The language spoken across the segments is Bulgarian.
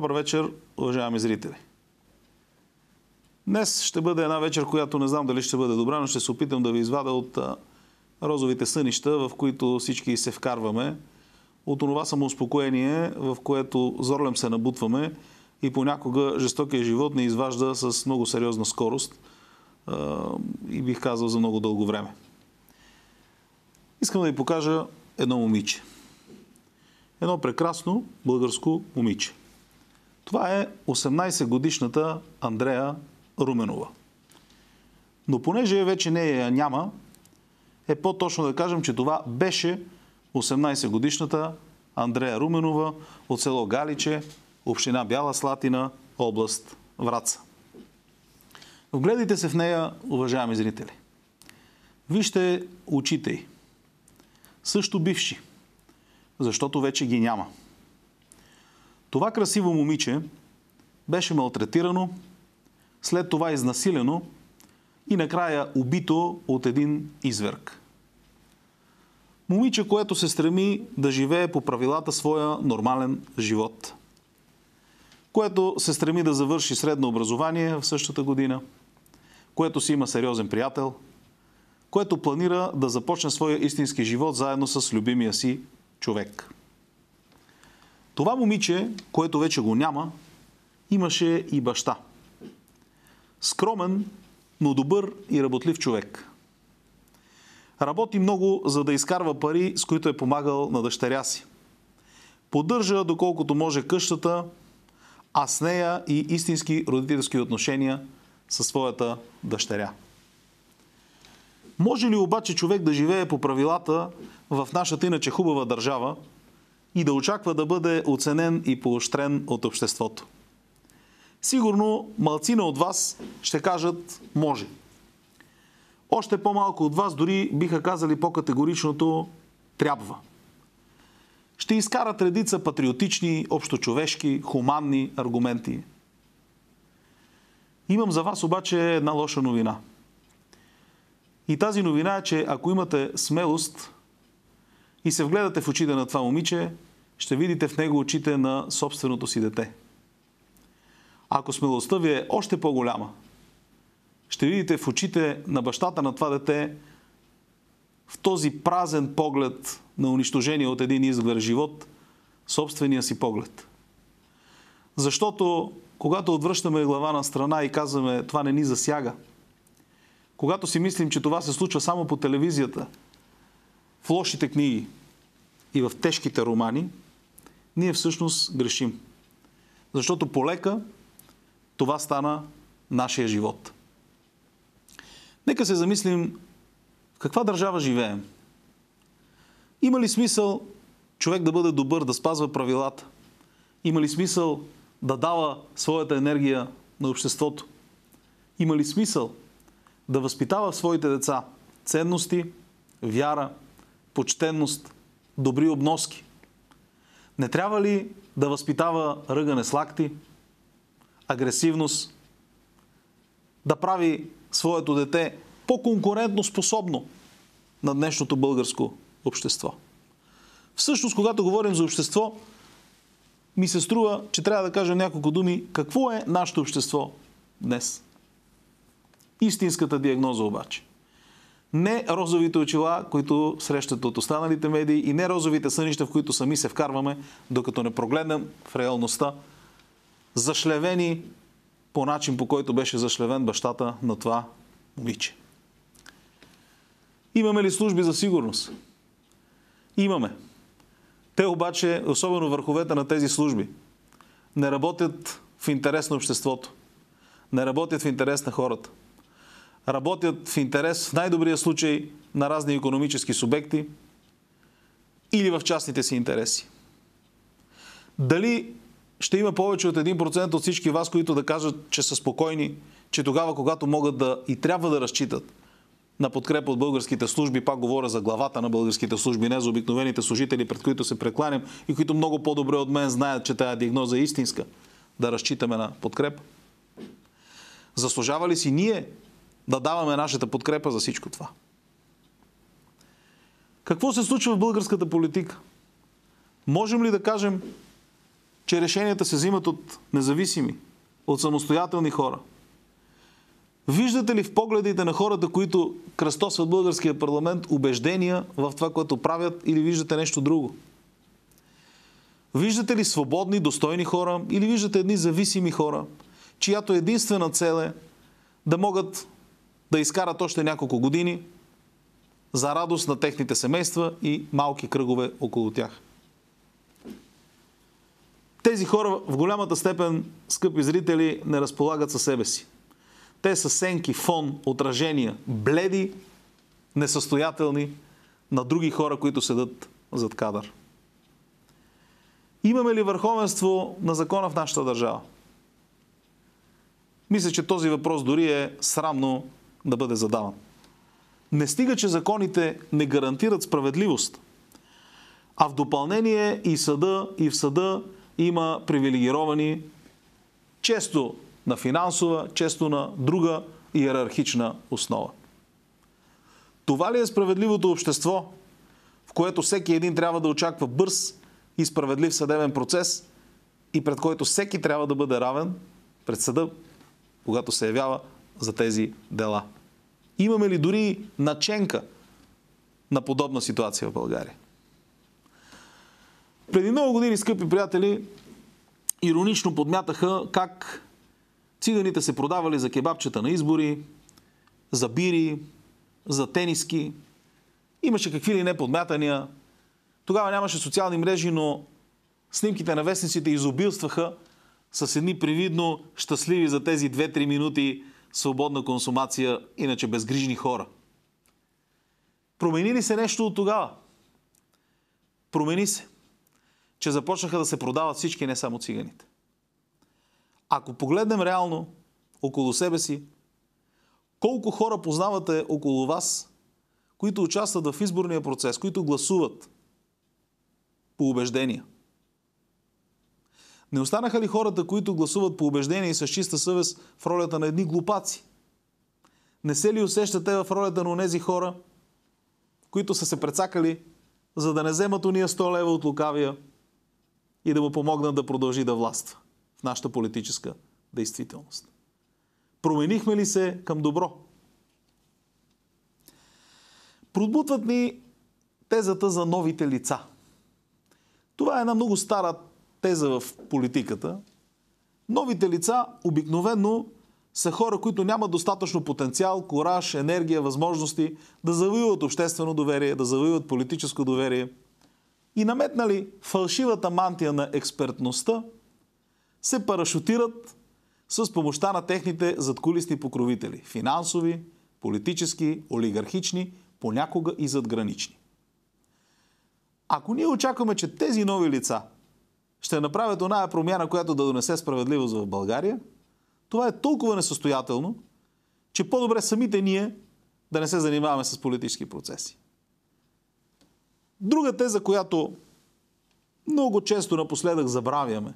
Добър вечер, уважаеми зрители. Днес ще бъде една вечер, която не знам дали ще бъде добра, но ще се опитам да ви извада от розовите сънища, в които всички се вкарваме, от онова самоуспокоение, в което зорлем се набутваме и понякога жестокия живот не изважда с много сериозна скорост и бих казал за много дълго време. Искам да ви покажа едно момиче. Едно прекрасно българско момиче. Това е 18 годишната Андрея Руменова. Но понеже вече не я няма, е по-точно да кажем, че това беше 18 годишната Андрея Руменова от село Галиче, община Бяла Слатина, област Враца. Вгледайте се в нея, уважаеми зрители. Вижте очите й. Също бивши, защото вече ги няма. Това красиво момиче беше малтретирано, след това изнасилено и накрая убито от един изверг. Момиче, което се стреми да живее по правилата своя нормален живот. Което се стреми да завърши средно образование в същата година. Което си има сериозен приятел. Което планира да започне своя истински живот заедно с любимия си човек. Това момиче, което вече го няма, имаше и баща. Скромен, но добър и работлив човек. Работи много, за да изкарва пари, с които е помагал на дъщеря си. Поддържа доколкото може къщата, а с нея и истински родителски отношения със своята дъщеря. Може ли обаче човек да живее по правилата в нашата иначе хубава държава, и да очаква да бъде оценен и поощрен от обществото. Сигурно малцина от вас ще кажат може. Още по-малко от вас дори биха казали по-категоричното трябва. Ще изкарат редица патриотични, общочовешки, хуманни аргументи. Имам за вас обаче една лоша новина. И тази новина е, че ако имате смелост и се вгледате в очите на това момиче, ще видите в него очите на собственото си дете. Ако смелостта ви е още по-голяма, ще видите в очите на бащата на това дете в този празен поглед на унищожение от един изглед живот, собствения си поглед. Защото когато отвръщаме глава на страна и казваме това не ни засяга, когато си мислим, че това се случва само по телевизията, в лошите книги и в тежките романи, ние всъщност грешим. Защото полека това стана нашия живот. Нека се замислим в каква държава живеем. Има ли смисъл човек да бъде добър, да спазва правилата? Има ли смисъл да дава своята енергия на обществото? Има ли смисъл да възпитава в своите деца ценности, вяра, почтенност, добри обноски? Не трябва ли да възпитава ръгане с лакти, агресивност, да прави своето дете по-конкурентно способно на днешното българско общество? Всъщност, когато говорим за общество, ми се струва, че трябва да кажа няколко думи какво е нашето общество днес. Истинската диагноза обаче не розовите очила, които срещат от останалите медии и не розовите сънища, в които сами се вкарваме, докато не прогледнем в реалността зашлевени по начин, по който беше зашлевен бащата на това момиче. Имаме ли служби за сигурност? Имаме. Те обаче, особено върховете на тези служби, не работят в интерес на обществото. Не работят в интерес на хората работят в интерес, в най-добрия случай, на разни економически субекти или в частните си интереси. Дали ще има повече от 1% от всички вас, които да кажат, че са спокойни, че тогава, когато могат да и трябва да разчитат на подкрепа от българските служби, пак говоря за главата на българските служби, не за обикновените служители, пред които се прекланям и които много по-добре от мен знаят, че тая диагноза е истинска, да разчитаме на подкреп. Заслужава ли си ние да даваме нашата подкрепа за всичко това. Какво се случва в българската политика? Можем ли да кажем, че решенията се взимат от независими, от самостоятелни хора? Виждате ли в погледите на хората, които кръстосват българския парламент, убеждения в това, което правят или виждате нещо друго? Виждате ли свободни, достойни хора или виждате едни зависими хора, чиято единствена цел е да могат да изкарат още няколко години за радост на техните семейства и малки кръгове около тях. Тези хора в голямата степен, скъпи зрители, не разполагат със себе си. Те са сенки, фон, отражения, бледи, несъстоятелни на други хора, които седат зад кадър. Имаме ли върховенство на закона в нашата държава? Мисля, че този въпрос дори е срамно да бъде задаван. Не стига, че законите не гарантират справедливост, а в допълнение и съда, и в съда има привилегировани често на финансова, често на друга иерархична основа. Това ли е справедливото общество, в което всеки един трябва да очаква бърз и справедлив съдебен процес и пред който всеки трябва да бъде равен пред съда, когато се явява за тези дела? Имаме ли дори наченка на подобна ситуация в България? Преди много години, скъпи приятели, иронично подмятаха как циганите се продавали за кебабчета на избори, за бири, за тениски. Имаше какви ли не подмятания. Тогава нямаше социални мрежи, но снимките на вестниците изобилстваха с едни привидно щастливи за тези 2-3 минути свободна консумация, иначе безгрижни хора. Промени ли се нещо от тогава? Промени се, че започнаха да се продават всички, не само циганите. Ако погледнем реално около себе си, колко хора познавате около вас, които участват в изборния процес, които гласуват по убеждения – не останаха ли хората, които гласуват по убеждение и с чиста съвест в ролята на едни глупаци? Не се ли усещате в ролята на тези хора, които са се прецакали, за да не вземат уния 100 лева от лукавия и да му помогнат да продължи да властва в нашата политическа действителност? Променихме ли се към добро? Пробутват ни тезата за новите лица. Това е една много стара теза в политиката. Новите лица обикновено са хора, които нямат достатъчно потенциал, кораж, енергия, възможности да завоюват обществено доверие, да завоюват политическо доверие. И наметнали фалшивата мантия на експертността, се парашутират с помощта на техните задкулисти покровители. Финансови, политически, олигархични, понякога и задгранични. Ако ние очакваме, че тези нови лица – ще направят оная промяна, която да донесе справедливост в България, това е толкова несъстоятелно, че по-добре самите ние да не се занимаваме с политически процеси. Друга теза, която много често напоследък забравяме,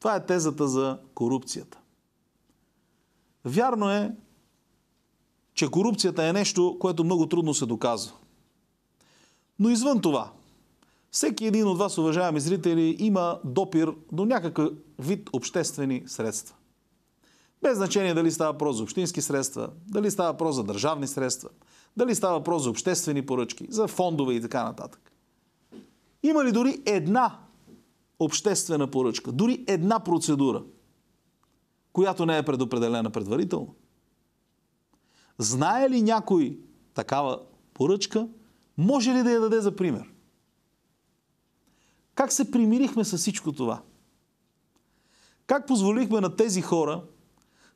това е тезата за корупцията. Вярно е, че корупцията е нещо, което много трудно се доказва. Но извън това, всеки един от вас, уважаеми зрители, има допир до някакъв вид обществени средства. Без значение дали става въпрос за общински средства, дали става въпрос за държавни средства, дали става въпрос за обществени поръчки, за фондове и така нататък. Има ли дори една обществена поръчка, дори една процедура, която не е предопределена предварително? Знае ли някой такава поръчка? Може ли да я даде за пример? Как се примирихме с всичко това? Как позволихме на тези хора,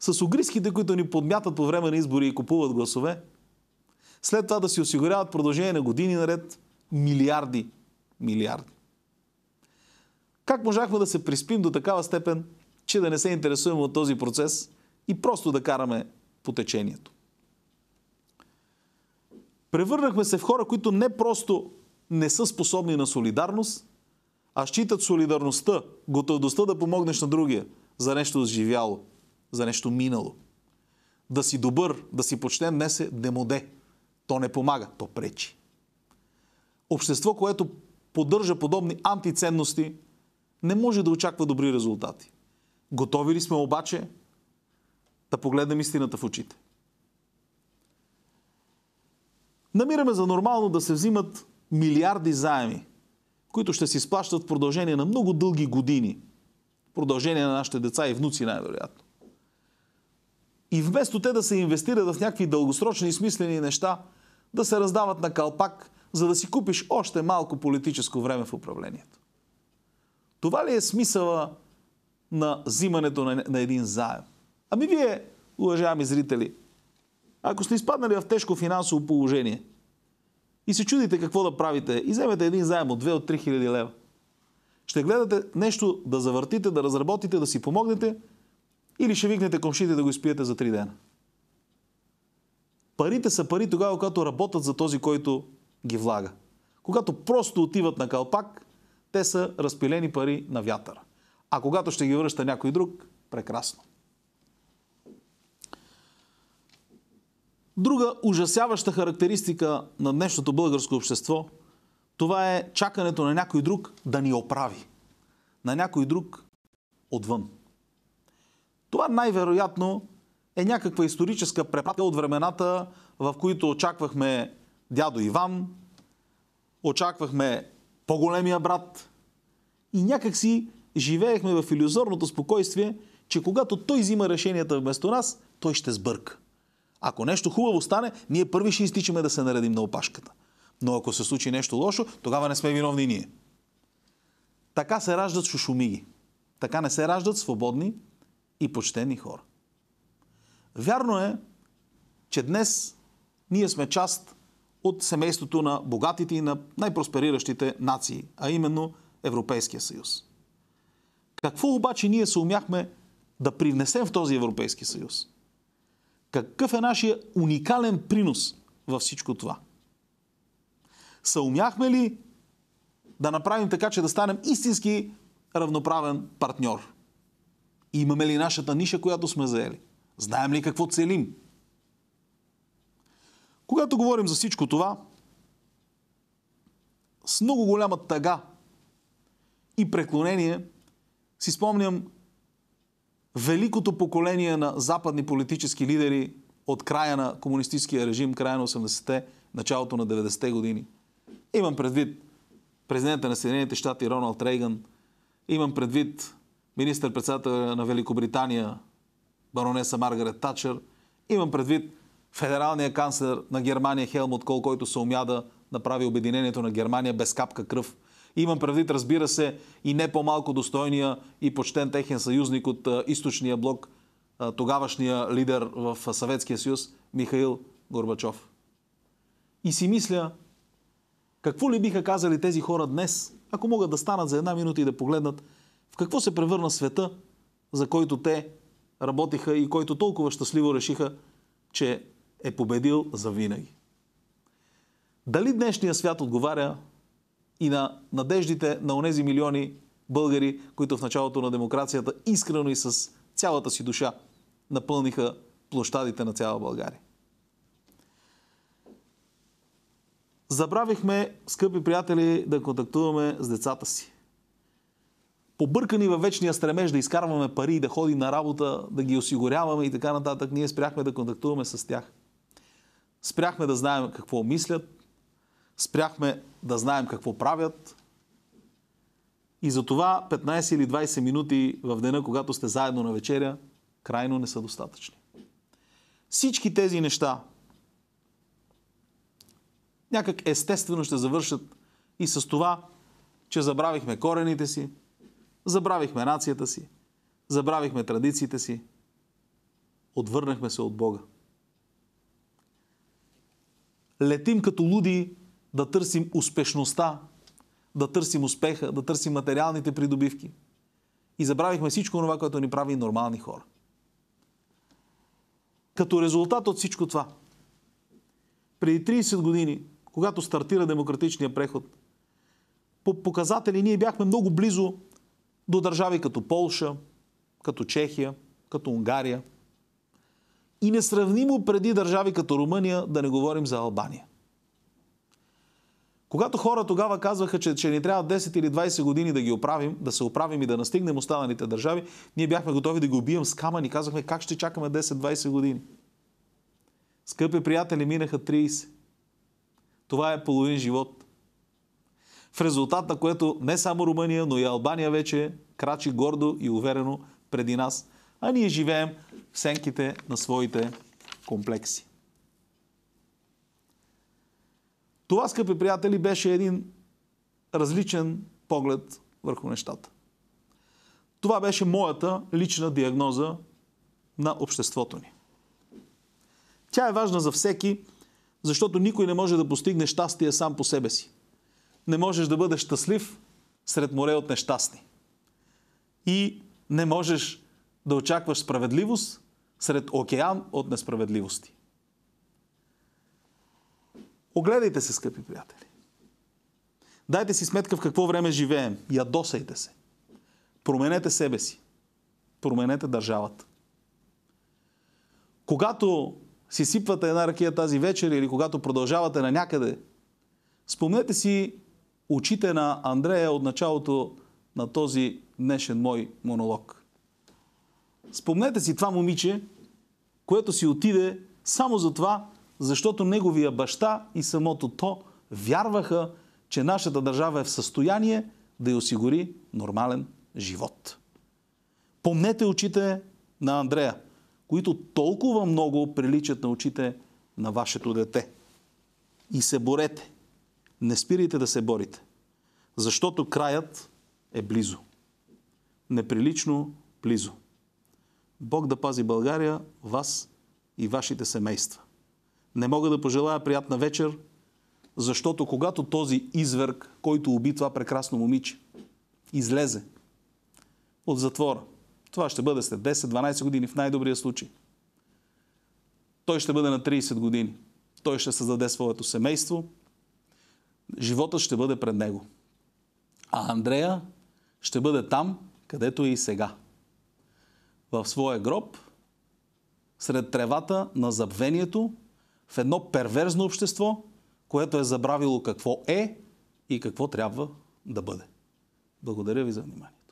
с огриските, които ни подмятат по време на избори и купуват гласове, след това да си осигуряват продължение на години наред милиарди, милиарди. Как можахме да се приспим до такава степен, че да не се интересуваме от този процес и просто да караме по течението? Превърнахме се в хора, които не просто не са способни на солидарност, а считат солидарността, готовността да помогнеш на другия за нещо живяло, за нещо минало. Да си добър, да си почтен днес се демоде. То не помага, то пречи. Общество, което поддържа подобни антиценности, не може да очаква добри резултати. Готови ли сме обаче да погледнем истината в очите? Намираме за нормално да се взимат милиарди заеми които ще се изплащат в продължение на много дълги години. В продължение на нашите деца и внуци, най-вероятно. И вместо те да се инвестират в някакви дългосрочни и смислени неща, да се раздават на калпак, за да си купиш още малко политическо време в управлението. Това ли е смисъла на взимането на, на един заем? Ами вие, уважаеми зрители, ако сте изпаднали в тежко финансово положение – и се чудите какво да правите и вземете един заем от 2 от 3 хиляди лева. Ще гледате нещо да завъртите, да разработите, да си помогнете или ще викнете комшите да го изпиете за 3 дена. Парите са пари тогава, когато работят за този, който ги влага. Когато просто отиват на калпак, те са разпилени пари на вятъра. А когато ще ги връща някой друг, прекрасно. Друга ужасяваща характеристика на днешното българско общество, това е чакането на някой друг да ни оправи. На някой друг отвън. Това най-вероятно е някаква историческа препратка от времената, в които очаквахме дядо Иван, очаквахме по-големия брат и някакси живеехме в иллюзорното спокойствие, че когато той взима решенията вместо нас, той ще сбърка. Ако нещо хубаво стане, ние първи ще изтичаме да се наредим на опашката. Но ако се случи нещо лошо, тогава не сме виновни ние. Така се раждат шушумиги. Така не се раждат свободни и почтени хора. Вярно е, че днес ние сме част от семейството на богатите и на най-проспериращите нации, а именно Европейския съюз. Какво обаче ние се умяхме да привнесем в този Европейски съюз? Какъв е нашия уникален принос във всичко това? Съумяхме ли да направим така, че да станем истински равноправен партньор? Имаме ли нашата ниша, която сме заели? Знаем ли какво целим? Когато говорим за всичко това, с много голяма тъга и преклонение, си спомням великото поколение на западни политически лидери от края на комунистическия режим, края на 80-те, началото на 90-те години. Имам предвид президента на Съединените щати Роналд Рейган, имам предвид министър председател на Великобритания баронеса Маргарет Тачер, имам предвид федералния канцлер на Германия Хелмут Кол, който се умя да направи обединението на Германия без капка кръв – Имам предвид, разбира се, и не по-малко достойния и почтен техен съюзник от източния блок, тогавашния лидер в Съветския съюз, Михаил Горбачов. И си мисля, какво ли биха казали тези хора днес, ако могат да станат за една минута и да погледнат в какво се превърна света, за който те работиха и който толкова щастливо решиха, че е победил за винаги. Дали днешния свят отговаря и на надеждите на онези милиони българи, които в началото на демокрацията искрено и с цялата си душа напълниха площадите на цяла България. Забравихме, скъпи приятели, да контактуваме с децата си. Побъркани във вечния стремеж да изкарваме пари, да ходим на работа, да ги осигуряваме и така нататък, ние спряхме да контактуваме с тях. Спряхме да знаем какво мислят, спряхме да знаем какво правят. И затова 15 или 20 минути в деня, когато сте заедно на вечеря, крайно не са достатъчни. Всички тези неща някак естествено ще завършат и с това, че забравихме корените си, забравихме нацията си, забравихме традициите си, отвърнахме се от Бога. Летим като луди да търсим успешността, да търсим успеха, да търсим материалните придобивки. И забравихме всичко това, което ни прави нормални хора. Като резултат от всичко това, преди 30 години, когато стартира демократичния преход, по показатели ние бяхме много близо до държави като Полша, като Чехия, като Унгария и несравнимо преди държави като Румъния, да не говорим за Албания – когато хора тогава казваха, че, че ни трябва 10 или 20 години да ги оправим, да се оправим и да настигнем останалите държави, ние бяхме готови да ги убием с камън и казахме как ще чакаме 10-20 години. Скъпи приятели, минаха 30. Това е половин живот. В резултат на което не само Румъния, но и Албания вече крачи гордо и уверено преди нас, а ние живеем в сенките на своите комплекси. Това, скъпи приятели, беше един различен поглед върху нещата. Това беше моята лична диагноза на обществото ни. Тя е важна за всеки, защото никой не може да постигне щастие сам по себе си. Не можеш да бъдеш щастлив сред море от нещастни. И не можеш да очакваш справедливост сред океан от несправедливости. Огледайте се, скъпи приятели. Дайте си сметка в какво време живеем. Ядосайте се. Променете себе си. Променете държавата. Когато си сипвате една ракия тази вечер или когато продължавате на някъде, спомнете си очите на Андрея от началото на този днешен мой монолог. Спомнете си това момиче, което си отиде само за това, защото неговия баща и самото то вярваха, че нашата държава е в състояние да й осигури нормален живот. Помнете очите на Андрея, които толкова много приличат на очите на вашето дете. И се борете. Не спирайте да се борите, защото краят е близо. Неприлично близо. Бог да пази България, вас и вашите семейства не мога да пожелая приятна вечер, защото когато този изверг, който уби това прекрасно момиче, излезе от затвора, това ще бъде след 10-12 години в най-добрия случай. Той ще бъде на 30 години. Той ще създаде своето семейство. Животът ще бъде пред него. А Андрея ще бъде там, където е и сега. В своя гроб, сред тревата на забвението, в едно перверзно общество, което е забравило какво е и какво трябва да бъде. Благодаря ви за вниманието.